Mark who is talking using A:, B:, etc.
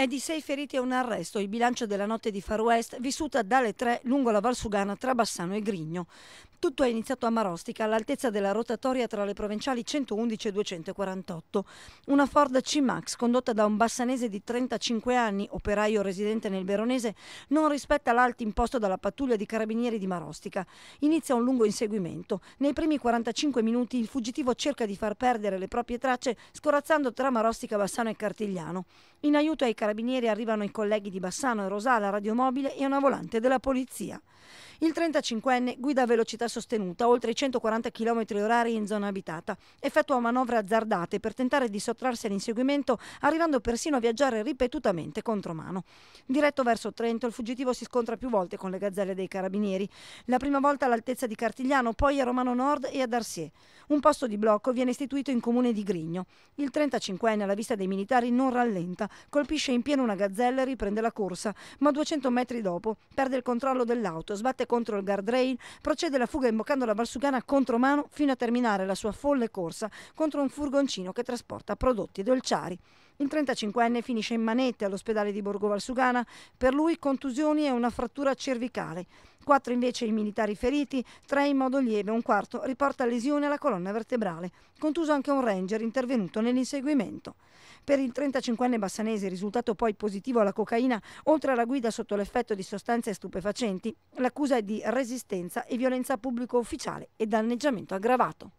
A: È di sei feriti e un arresto il bilancio della notte di Far West vissuta dalle tre lungo la Valsugana tra Bassano e Grigno. Tutto è iniziato a Marostica, all'altezza della rotatoria tra le provinciali 111 e 248. Una Ford C-Max condotta da un bassanese di 35 anni, operaio residente nel Veronese, non rispetta l'alto imposto dalla pattuglia di carabinieri di Marostica. Inizia un lungo inseguimento. Nei primi 45 minuti il fuggitivo cerca di far perdere le proprie tracce scorazzando tra Marostica, Bassano e Cartigliano. In aiuto ai carabinieri carabinieri arrivano i colleghi di Bassano e Rosala, radiomobile e una volante della polizia. Il 35enne guida a velocità sostenuta, oltre i 140 km orari in zona abitata. Effettua manovre azzardate per tentare di sottrarsi all'inseguimento, arrivando persino a viaggiare ripetutamente contro mano. Diretto verso Trento, il fuggitivo si scontra più volte con le gazzelle dei carabinieri. La prima volta all'altezza di Cartigliano, poi a Romano Nord e ad Arsier. Un posto di blocco viene istituito in comune di Grigno. Il 35enne, alla vista dei militari, non rallenta, colpisce in pieno una gazzella e riprende la corsa, ma 200 metri dopo perde il controllo dell'auto, sbatte contro il guardrail, procede la fuga imboccando la Barsugana contro mano fino a terminare la sua folle corsa contro un furgoncino che trasporta prodotti dolciari. Il 35enne finisce in manette all'ospedale di Borgo Valsugana, per lui contusioni e una frattura cervicale quattro invece i militari feriti, tre in modo lieve, un quarto riporta lesione alla colonna vertebrale, contuso anche un ranger intervenuto nell'inseguimento. Per il 35enne bassanese risultato poi positivo alla cocaina, oltre alla guida sotto l'effetto di sostanze stupefacenti, l'accusa è di resistenza e violenza pubblico ufficiale e danneggiamento aggravato.